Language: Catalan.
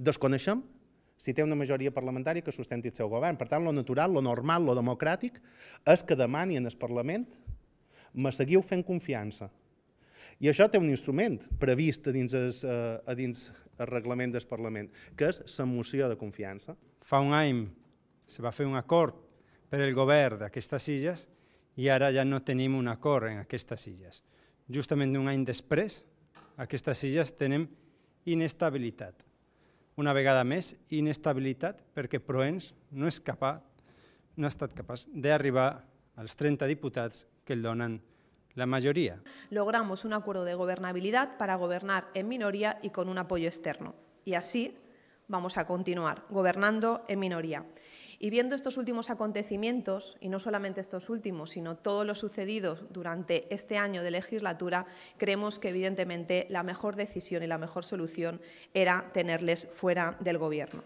desconeixem si té una majoria parlamentària que sustenti el seu govern. Per tant, lo natural, lo normal, lo democràtic és que demani en el Parlament me seguiu fent confiança. I això té un instrument previst a dins, es, eh, a dins el reglament del Parlament, que és la moció de confiança. Fa un any se va fer un acord per al govern d'aquestes illes i ara ja no tenim un acord en aquestes illes. Justament un any després, aquestes illes tenen inestabilitat una vegada més inestabilitat perquè Proens no és capaç, no ha estat capaç d'arribar als 30 diputats que el donen la majoria. Logramos un acuerdo de gobernabilidad para gobernar en minoría y con un apoyo externo. Y así vamos a continuar gobernando en minoría. Y viendo estos últimos acontecimientos, y no solamente estos últimos, sino todo lo sucedido durante este año de legislatura, creemos que evidentemente la mejor decisión y la mejor solución era tenerles fuera del Gobierno.